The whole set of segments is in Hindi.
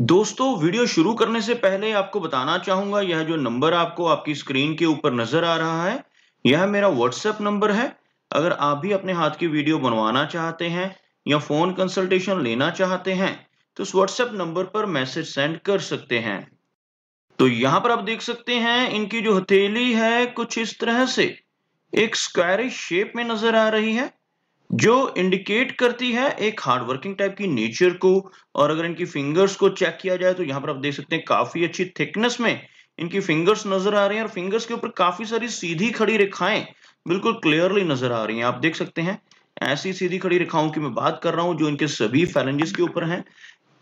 दोस्तों वीडियो शुरू करने से पहले आपको बताना चाहूंगा यह जो नंबर आपको आपकी स्क्रीन के ऊपर नजर आ रहा है यह मेरा व्हाट्सएप नंबर है अगर आप भी अपने हाथ की वीडियो बनवाना चाहते हैं या फोन कंसल्टेशन लेना चाहते हैं तो उस व्हाट्सएप नंबर पर मैसेज सेंड कर सकते हैं तो यहां पर आप देख सकते हैं इनकी जो हथेली है कुछ इस तरह से एक स्क्वायरिश शेप में नजर आ रही है जो इंडिकेट करती है एक हार्ड वर्किंग टाइप की नेचर को और अगर इनकी फिंगर्स को चेक किया जाए तो यहां पर आप देख सकते हैं काफी अच्छी थिकनेस में इनकी फिंगर्स नजर आ रही हैं और फिंगर्स के ऊपर काफी सारी सीधी खड़ी रेखाएं बिल्कुल क्लियरली नजर आ रही हैं आप देख सकते हैं ऐसी सीधी खड़ी रेखाओं की मैं बात कर रहा हूं जो इनके सभी फैलेंजेस के ऊपर है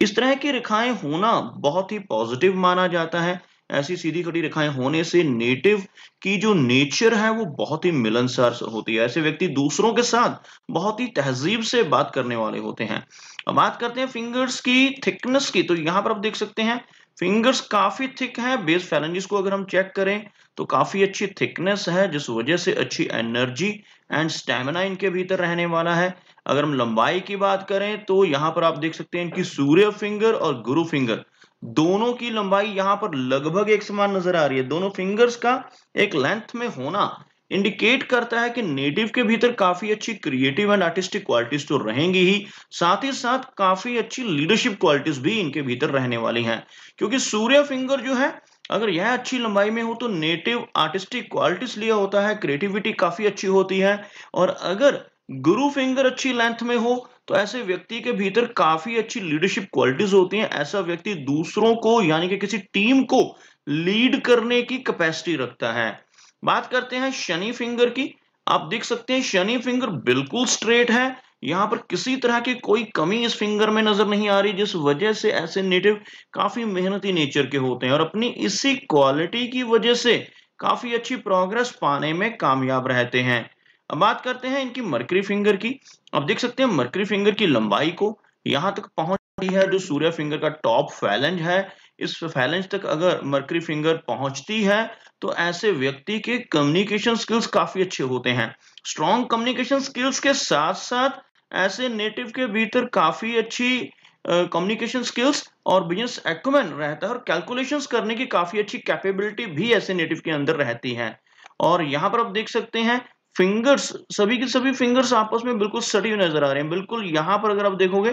इस तरह की रेखाएं होना बहुत ही पॉजिटिव माना जाता है ऐसी सीधी खड़ी रेखाएं होने से नेटिव की जो नेचर है वो बहुत ही मिलनसार होती है ऐसे व्यक्ति दूसरों के साथ बहुत ही तहजीब से बात करने वाले होते हैं अब बात करते हैं फिंगर्स की थिकनेस की तो यहाँ पर आप देख सकते हैं फिंगर्स काफी थिक है बेस फैलेंजिस को अगर हम चेक करें तो काफी अच्छी थिकनेस है जिस वजह से अच्छी एनर्जी एंड स्टेमिना इनके भीतर रहने वाला है अगर हम लंबाई की बात करें तो यहाँ पर आप देख सकते हैं इनकी सूर्य फिंगर और गुरु फिंगर दोनों की लंबाई यहां पर लगभग एक समान नजर आ रही है दोनों फिंगर्स का एक लेंथ में होना इंडिकेट करता है कि नेटिव के भीतर काफी अच्छी क्रिएटिव एंड आर्टिस्टिक क्वालिटीज तो रहेंगी ही साथ ही साथ काफी अच्छी लीडरशिप क्वालिटीज भी इनके भीतर रहने वाली हैं क्योंकि सूर्य फिंगर जो है अगर यह अच्छी लंबाई में हो तो नेटिव आर्टिस्टिक क्वालिटीज लिया होता है क्रिएटिविटी काफी अच्छी होती है और अगर गुरु फिंगर अच्छी लेंथ में हो तो ऐसे व्यक्ति के भीतर काफी अच्छी लीडरशिप क्वालिटीज होती हैं ऐसा व्यक्ति दूसरों को यानी कि किसी टीम को लीड करने की कैपेसिटी रखता है बात करते हैं शनि फिंगर की आप देख सकते हैं शनि फिंगर बिल्कुल स्ट्रेट है यहाँ पर किसी तरह की कोई कमी इस फिंगर में नजर नहीं आ रही जिस वजह से ऐसे नेटिव काफी मेहनती नेचर के होते हैं और अपनी इसी क्वालिटी की वजह से काफी अच्छी प्रोग्रेस पाने में कामयाब रहते हैं अब बात करते हैं इनकी मरकरी फिंगर की अब देख सकते हैं मरकरी फिंगर की लंबाई को यहाँ तक पहुंच रही है जो सूर्य फिंगर का टॉप फैलेंज है इस फैलेंज तक अगर मर्करी फिंगर पहुंचती है तो ऐसे व्यक्ति के कम्युनिकेशन स्किल्स काफी अच्छे होते हैं स्ट्रॉन्ग कम्युनिकेशन स्किल्स के साथ साथ ऐसे नेटिव के भीतर काफ़ी अच्छी कम्युनिकेशन uh, स्किल्स और बिजनेस एक्मेंट रहता है और कैलकुलेशंस करने की काफ़ी अच्छी कैपेबिलिटी भी ऐसे नेटिव के अंदर रहती है और यहाँ पर आप देख सकते हैं फिंगर्स सभी के सभी फिंगर्स आपस में बिल्कुल सटी हुए नजर आ रहे हैं बिल्कुल यहाँ पर अगर आप देखोगे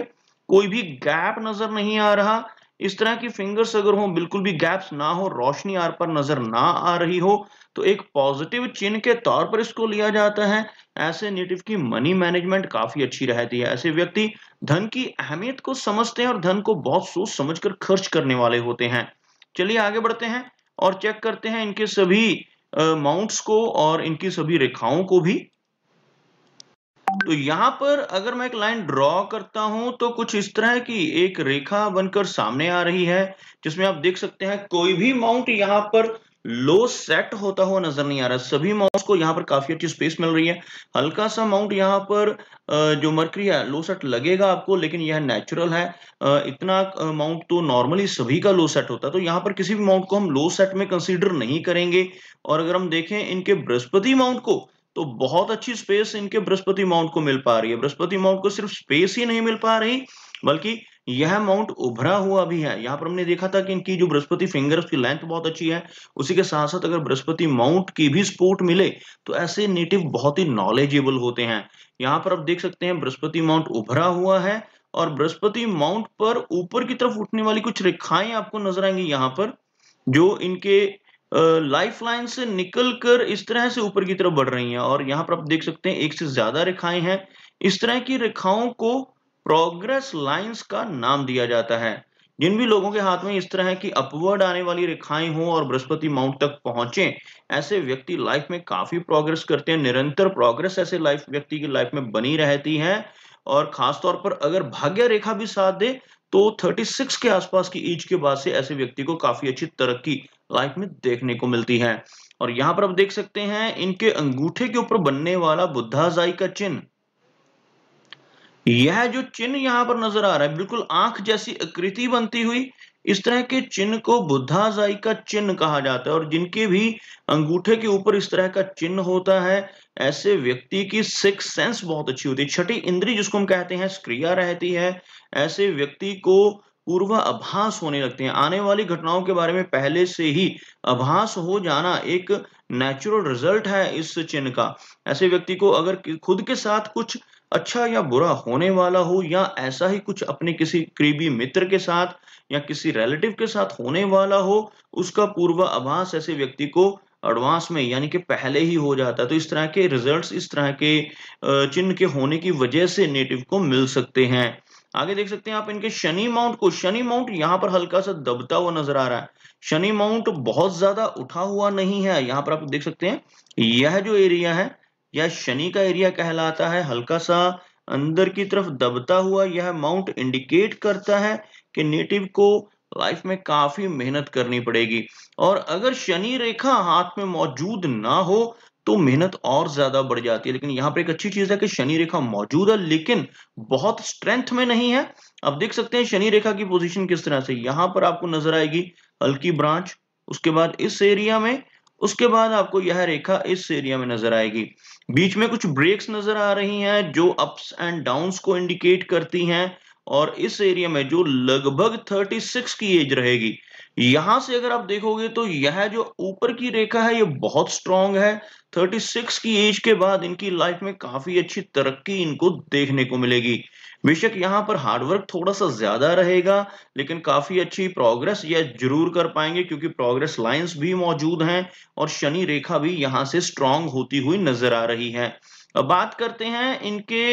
कोई भी गैप नजर नहीं आ रहा इस तरह की फिंगर्स अगर हो बिल्कुल भी गैप्स ना हो रोशनी आर पर नजर ना आ रही हो तो एक पॉजिटिव चिन्ह के तौर पर इसको लिया जाता है ऐसे नेटिव की मनी मैनेजमेंट काफी अच्छी रहती है ऐसे व्यक्ति धन की अहमियत को समझते हैं और धन को बहुत सोच समझ कर खर्च करने वाले होते हैं चलिए आगे बढ़ते हैं और चेक करते हैं इनके सभी माउंट्स को और इनकी सभी रेखाओं को भी तो यहां पर अगर मैं एक लाइन ड्रॉ करता हूं तो कुछ इस तरह की एक रेखा बनकर सामने आ रही है जिसमें आप देख सकते हैं कोई भी माउंट यहां पर लो सेट होता हुआ नजर नहीं आ रहा सभी माउस को यहाँ पर काफी अच्छी स्पेस मिल रही है हल्का सा माउंट यहाँ पर जो मर्करी है लो सेट लगेगा आपको लेकिन यह नेचुरल है इतना माउंट तो नॉर्मली सभी का लो सेट होता है तो यहाँ पर किसी भी माउंट को हम लो सेट में कंसीडर नहीं करेंगे और अगर हम देखें इनके बृहस्पति माउंट को तो बहुत अच्छी स्पेस इनके बृहस्पति माउंट को मिल पा रही है बृहस्पति माउंट को सिर्फ स्पेस ही नहीं मिल पा रही बल्कि यह माउंट उभरा हुआ भी है यहां पर हमने देखा था कि इनकी जो बृहस्पति फिंगर की लेंथ बहुत अच्छी है उसी के साथ साथ अगर बृहस्पति माउंट की भी सपोर्ट मिले तो ऐसे नेटिव बहुत ही नॉलेजेबल होते हैं यहाँ पर आप देख सकते हैं बृहस्पति माउंट उभरा हुआ है और बृहस्पति माउंट पर ऊपर की तरफ उठने वाली कुछ रेखाएं आपको नजर आएंगी यहां पर जो इनके लाइफ लाइन से निकल कर इस तरह से ऊपर की तरफ बढ़ रही हैं और यहाँ पर आप देख सकते हैं एक से ज्यादा रेखाएं हैं इस तरह की रेखाओं को प्रोग्रेस लाइंस का नाम दिया जाता है जिन भी लोगों के हाथ में इस तरह की अपवर्ड आने वाली रेखाएं हों और बृहस्पति माउंट तक पहुंचे ऐसे व्यक्ति लाइफ में काफी प्रोग्रेस करते हैं निरंतर प्रोग्रेस ऐसे लाइफ व्यक्ति की लाइफ में बनी रहती है और खासतौर पर अगर भाग्य रेखा भी साथ दे तो 36 के आसपास की ईज के बाद से ऐसे व्यक्ति को काफी अच्छी तरक्की लाइफ में देखने को मिलती है और यहां पर आप देख सकते हैं इनके अंगूठे के ऊपर बनने वाला बुद्धाजाई का चिन्ह यह जो चिन्ह यहां पर नजर आ रहा है बिल्कुल आंख जैसी आकृति बनती हुई इस तरह के चिन्ह को बुद्धाजाई का चिन्ह कहा जाता है और जिनके भी अंगूठे के ऊपर इस तरह का चिन्ह होता है ऐसे व्यक्ति की सिक्स सेंस बहुत अच्छी होती है छठी इंद्री जिसको हम कहते हैं स्क्रिया रहती है ऐसे व्यक्ति को पूर्व अभास होने लगते हैं आने वाली घटनाओं के बारे में पहले से ही अभास हो जाना एक नेचुरल रिजल्ट है इस चिन्ह का ऐसे व्यक्ति को अगर खुद के साथ कुछ अच्छा या बुरा होने वाला हो या ऐसा ही कुछ अपने किसी करीबी मित्र के साथ या किसी रिलेटिव के साथ होने वाला हो उसका पूर्वाभास ऐसे व्यक्ति को एडवांस में यानी कि पहले ही हो जाता है तो इस तरह के रिजल्ट्स इस तरह के चिन्ह के होने की वजह से नेटिव को मिल सकते हैं आगे देख सकते हैं आप इनके शनि माउंट को शनि माउंट यहाँ पर हल्का सा दबता हुआ नजर आ रहा है शनि माउंट बहुत ज्यादा उठा हुआ नहीं है यहाँ पर आप देख सकते हैं यह जो एरिया है या शनि का एरिया कहलाता है हल्का सा अंदर की तरफ दबता हुआ यह माउंट इंडिकेट करता है कि नेटिव को लाइफ में काफी मेहनत करनी पड़ेगी और अगर शनि रेखा हाथ में मौजूद ना हो तो मेहनत और ज्यादा बढ़ जाती है लेकिन यहाँ पर एक अच्छी चीज है कि शनि रेखा मौजूद है लेकिन बहुत स्ट्रेंथ में नहीं है आप देख सकते हैं शनि रेखा की पोजीशन किस तरह से यहां पर आपको नजर आएगी हल्की ब्रांच उसके बाद इस एरिया में उसके बाद आपको यह रेखा इस एरिया में नजर आएगी बीच में कुछ ब्रेक्स नजर आ रही हैं जो अप्स एंड डाउन्स को इंडिकेट करती हैं और इस एरिया में जो लगभग 36 की एज रहेगी यहां से अगर आप देखोगे तो यह जो ऊपर की रेखा है ये बहुत स्ट्रांग है 36 की एज के बाद इनकी लाइफ में काफी अच्छी तरक्की इनको देखने को मिलेगी बेशक यहाँ पर हार्डवर्क थोड़ा सा ज्यादा रहेगा लेकिन काफी अच्छी प्रोग्रेस ये जरूर कर पाएंगे क्योंकि प्रोग्रेस लाइंस भी मौजूद हैं और शनि रेखा भी यहां से स्ट्रांग होती हुई नजर आ रही है अब बात करते हैं इनके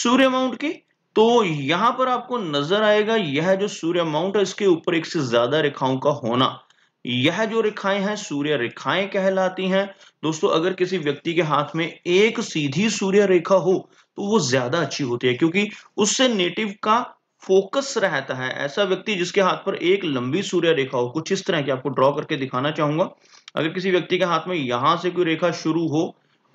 सूर्य माउंट की तो यहाँ पर आपको नजर आएगा यह जो सूर्य माउंट है इसके ऊपर एक से ज्यादा रेखाओं का होना यह जो रेखाएं हैं सूर्य रेखाएं कहलाती हैं दोस्तों अगर किसी व्यक्ति के हाथ में एक सीधी सूर्य रेखा हो तो वो ज्यादा अच्छी होती है क्योंकि उससे नेटिव का फोकस रहता है ऐसा व्यक्ति जिसके हाथ पर एक लंबी सूर्य रेखा हो कुछ इस तरह की आपको ड्रॉ करके दिखाना चाहूंगा अगर किसी व्यक्ति के हाथ में यहां से कोई रेखा शुरू हो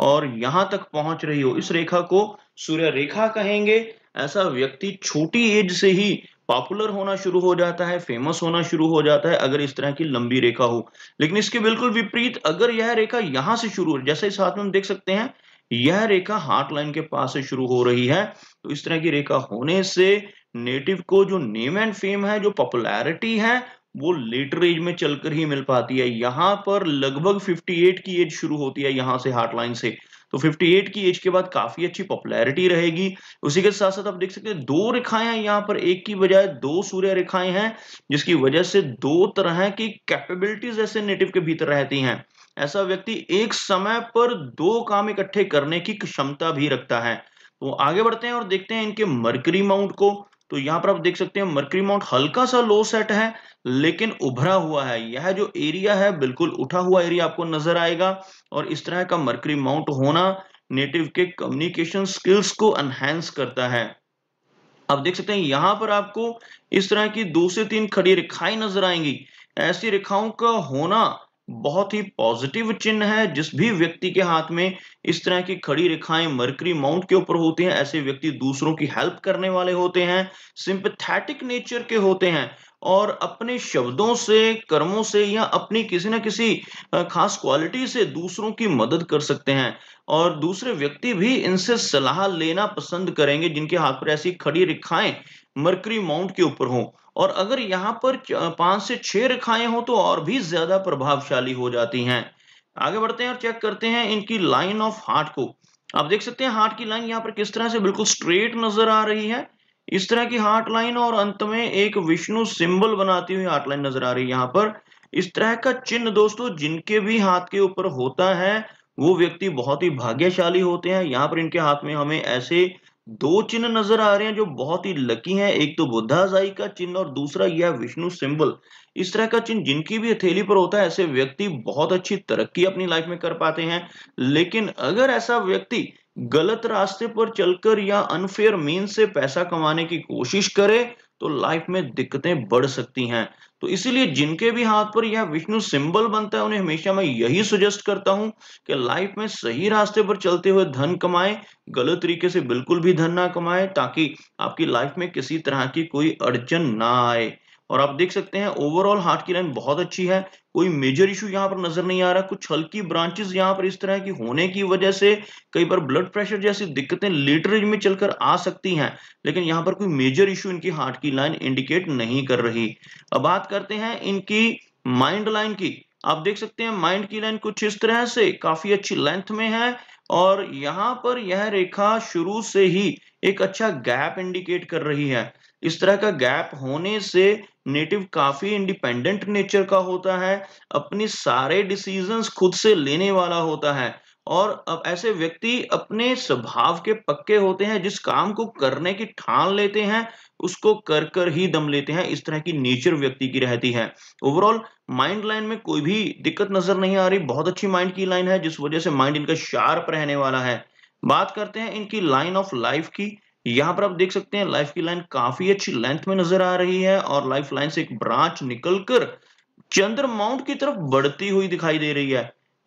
और यहां तक पहुंच रही हो इस रेखा को सूर्य रेखा कहेंगे ऐसा व्यक्ति छोटी एज से ही पॉपुलर होना शुरू हो जाता है फेमस होना शुरू हो जाता है अगर इस तरह की लंबी रेखा हो लेकिन इसके बिल्कुल विपरीत अगर यह रेखा यहां से शुरू हो जैसे इस हाथ में हम देख सकते हैं यह रेखा हार्ट लाइन के पास से शुरू हो रही है तो इस तरह की रेखा होने से नेटिव को जो नेम एंड फेम है जो पॉपुलैरिटी है वो लेटर एज में चलकर ही मिल पाती है यहां पर लगभग 58 की एज शुरू होती है यहां से हार्ट लाइन से तो 58 की एज के बाद काफी अच्छी पॉपुलैरिटी रहेगी उसी के साथ साथ आप देख सकते हैं दो रेखाएं हैं यहाँ पर एक की बजाय दो सूर्य रेखाएं हैं जिसकी वजह से दो तरह की कैपेबिलिटीज ऐसे नेटिव के भीतर रहती हैं ऐसा व्यक्ति एक समय पर दो काम इकट्ठे करने की क्षमता भी रखता है तो आगे बढ़ते हैं और देखते हैं इनके मर्करी माउंट को तो यहाँ पर आप देख सकते हैं मर्करी माउंट हल्का सा लो सेट है लेकिन उभरा हुआ है यह जो एरिया है बिल्कुल उठा हुआ एरिया आपको नजर आएगा और इस तरह का मर्करी माउंट होना नेटिव के कम्युनिकेशन स्किल्स को एनहेंस करता है आप देख सकते हैं यहां पर आपको इस तरह की दो से तीन खड़ी रेखाएं नजर आएंगी ऐसी रेखाओं का होना बहुत ही पॉजिटिव चिन्ह है जिस भी व्यक्ति के हाथ में इस तरह की खड़ी रेखाएं मरकरी माउंट के ऊपर होती हैं ऐसे व्यक्ति दूसरों की हेल्प करने वाले होते हैं सिंपथेटिक नेचर के होते हैं और अपने शब्दों से कर्मों से या अपनी किसी ना किसी खास क्वालिटी से दूसरों की मदद कर सकते हैं और दूसरे व्यक्ति भी इनसे सलाह लेना पसंद करेंगे जिनके हाथ पर ऐसी खड़ी रेखाएं मर्करी माउंट के ऊपर हो और अगर यहाँ पर पांच से छह रेखाएं हो तो और भी ज्यादा प्रभावशाली हो जाती हैं आगे बढ़ते हैं और चेक करते हैं इनकी लाइन ऑफ हार्ट को आप देख सकते हैं हार्ट की लाइन यहाँ पर किस तरह से बिल्कुल स्ट्रेट नजर आ रही है इस तरह की हार्ट लाइन और अंत में एक विष्णु सिंबल बनाती हुई हार्ट लाइन नजर आ रही है यहाँ पर इस तरह का चिन्ह दोस्तों जिनके भी हाथ के ऊपर होता है वो व्यक्ति बहुत ही भाग्यशाली होते हैं यहाँ पर इनके हाथ में हमें ऐसे दो चिन्ह नजर आ रहे हैं जो बहुत ही लकी हैं एक तो बुद्धाजाई का चिन्ह और दूसरा यह विष्णु सिंबल इस तरह का चिन्ह जिनकी भी हथेली पर होता है ऐसे व्यक्ति बहुत अच्छी तरक्की अपनी लाइफ में कर पाते हैं लेकिन अगर ऐसा व्यक्ति गलत रास्ते पर चलकर या अनफेयर मीन से पैसा कमाने की कोशिश करे तो लाइफ में दिक्कतें बढ़ सकती हैं तो इसीलिए जिनके भी हाथ पर यह विष्णु सिंबल बनता है उन्हें हमेशा मैं यही सुजेस्ट करता हूं कि लाइफ में सही रास्ते पर चलते हुए धन कमाएं गलत तरीके से बिल्कुल भी धन ना कमाएं ताकि आपकी लाइफ में किसी तरह की कोई अड़चन ना आए और आप देख सकते हैं ओवरऑल हार्ट की लाइन बहुत अच्छी है कोई मेजर इशू यहाँ पर नजर नहीं आ रहा कुछ हल्की ब्रांचेस यहाँ पर इस तरह की होने की वजह से कई बार ब्लड प्रेशर जैसी दिक्कतें लेटर में चलकर आ सकती हैं लेकिन यहाँ पर कोई मेजर इशू इनकी हार्ट की लाइन इंडिकेट नहीं कर रही अब बात करते हैं इनकी माइंड लाइन की आप देख सकते हैं माइंड की लाइन कुछ इस तरह से काफी अच्छी लेंथ में है और यहाँ पर यह रेखा शुरू से ही एक अच्छा गैप इंडिकेट कर रही है इस तरह का गैप होने से नेटिव काफी इंडिपेंडेंट नेचर का होता है अपनी सारे डिसीजंस खुद से लेने वाला होता है और अब ऐसे व्यक्ति अपने स्वभाव के पक्के होते हैं जिस काम को करने की ठान लेते हैं उसको कर कर ही दम लेते हैं इस तरह की नेचर व्यक्ति की रहती है ओवरऑल माइंड लाइन में कोई भी दिक्कत नजर नहीं आ रही बहुत अच्छी माइंड की लाइन है जिस वजह से माइंड इनका शार्प रहने वाला है बात करते हैं इनकी लाइन ऑफ लाइफ की यहां पर आप देख सकते हैं लाइफ की लाइन काफी अच्छी लेंथ में नजर आ रही है और लाइफ लाइन से एक ब्रांच निकलकर चंद्र माउंट की तरफ बढ़ती हुई दिखाई दे रही है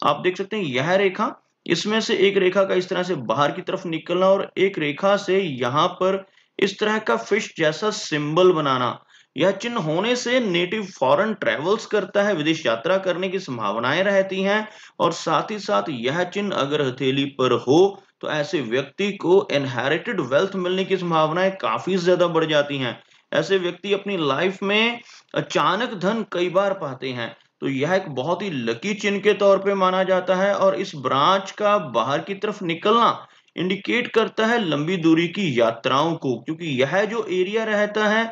आप देख सकते हैं यह रेखा इसमें से एक रेखा का इस तरह से बाहर की तरफ निकलना और एक रेखा से यहां पर इस तरह का फिश जैसा सिंबल बनाना यह चिन्ह होने से नेटिव फॉरेन ट्रेवल्स करता है विदेश यात्रा करने की संभावनाएं रहती हैं और साथ ही साथ यह चिन्ह अगर हथेली पर हो तो ऐसे व्यक्ति को इनहेरिटेड वेल्थ मिलने की संभावनाएं काफी ज्यादा बढ़ जाती हैं ऐसे व्यक्ति अपनी लाइफ में अचानक धन कई बार पाते हैं तो यह एक बहुत ही लकी चिन्ह के तौर पे माना जाता है और इस ब्रांच का बाहर की तरफ निकलना इंडिकेट करता है लंबी दूरी की यात्राओं को क्योंकि यह जो एरिया रहता है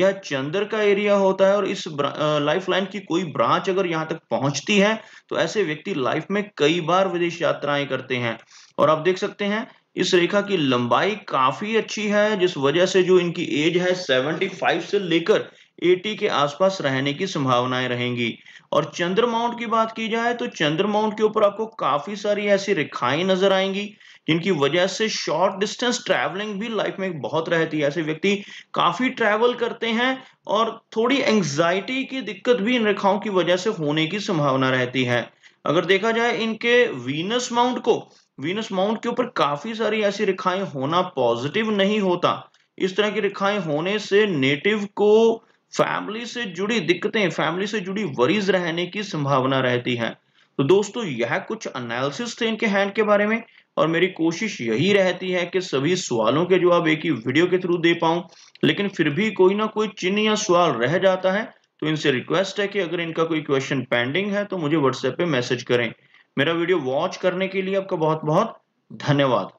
यह चंद्र का एरिया होता है और इस लाइफ लाइन की कोई ब्रांच अगर यहाँ तक पहुंचती है तो ऐसे व्यक्ति लाइफ में कई बार विदेश यात्राएं करते हैं और आप देख सकते हैं इस रेखा की लंबाई काफी अच्छी है जिस वजह से जो इनकी एज है 75 से लेकर एटी के आसपास रहने की संभावनाएं रहेंगी और चंद्रमाउंट की बात की जाए तो चंद्रमाउंट के ऊपर आपको काफी सारी ऐसी रेखाएं नजर आएंगी जिनकी वजह से शॉर्ट डिस्टेंस ट्रैवलिंग भी लाइफ में बहुत रहती है ऐसे व्यक्ति काफी ट्रैवल करते हैं और थोड़ी एंग्जाइटी की दिक्कत भी इन रेखाओं की वजह से होने की संभावना रहती है अगर देखा जाए इनके वीनस माउंट को वीनस माउंट के ऊपर काफी सारी ऐसी रेखाएं होना पॉजिटिव नहीं होता इस तरह की रेखाएं होने से नेटिव को फैमिली से जुड़ी दिक्कतें फैमिली से जुड़ी वरीज रहने की संभावना रहती है तो दोस्तों यह कुछ एनालिसिस थे इनके हैंड के बारे में और मेरी कोशिश यही रहती है कि सभी सवालों के जवाब एक ही वीडियो के थ्रू दे पाऊं लेकिन फिर भी कोई ना कोई चिन्ह या सवाल रह जाता है तो इनसे रिक्वेस्ट है कि अगर इनका कोई क्वेश्चन पेंडिंग है तो मुझे व्हाट्सएप पे मैसेज करें मेरा वीडियो वॉच करने के लिए आपका बहुत बहुत धन्यवाद